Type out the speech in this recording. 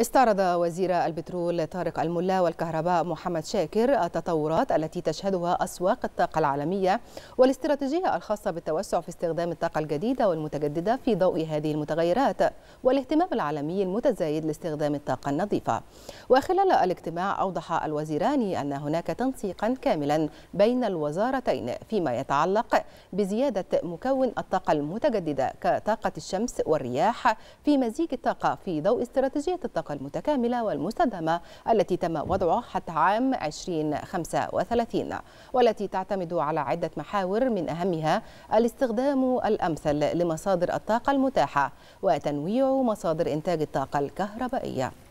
استعرض وزير البترول طارق الملا والكهرباء محمد شاكر التطورات التي تشهدها أسواق الطاقة العالمية والاستراتيجية الخاصة بالتوسع في استخدام الطاقة الجديدة والمتجددة في ضوء هذه المتغيرات والاهتمام العالمي المتزايد لاستخدام الطاقة النظيفة وخلال الاجتماع أوضح الوزيران أن هناك تنسيقا كاملا بين الوزارتين فيما يتعلق بزيادة مكون الطاقة المتجددة كطاقة الشمس والرياح في مزيج الطاقة في ضوء استراتيجية الطاقة الطاقة المتكاملة والمستدامة التي تم وضعها حتى عام 2035 والتي تعتمد على عدة محاور من أهمها الاستخدام الأمثل لمصادر الطاقة المتاحة وتنويع مصادر إنتاج الطاقة الكهربائية